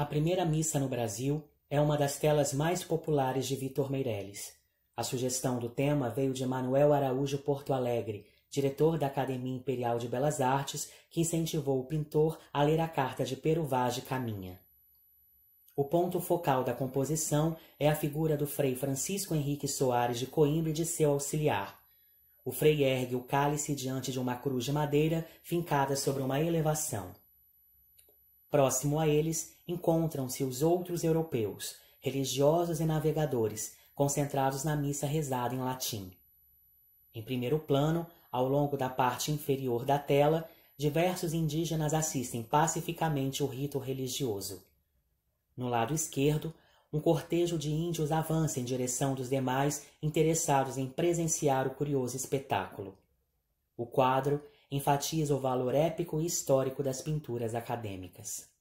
A primeira missa no Brasil é uma das telas mais populares de Vitor Meirelles. A sugestão do tema veio de Manuel Araújo Porto Alegre, diretor da Academia Imperial de Belas Artes, que incentivou o pintor a ler a carta de Pero Vaz de Caminha. O ponto focal da composição é a figura do frei Francisco Henrique Soares de Coimbra e de seu auxiliar. O frei ergue o cálice diante de uma cruz de madeira fincada sobre uma elevação. Próximo a eles encontram-se os outros europeus, religiosos e navegadores, concentrados na missa rezada em latim. Em primeiro plano, ao longo da parte inferior da tela, diversos indígenas assistem pacificamente o rito religioso. No lado esquerdo, um cortejo de índios avança em direção dos demais interessados em presenciar o curioso espetáculo. O quadro enfatiza o valor épico e histórico das pinturas acadêmicas.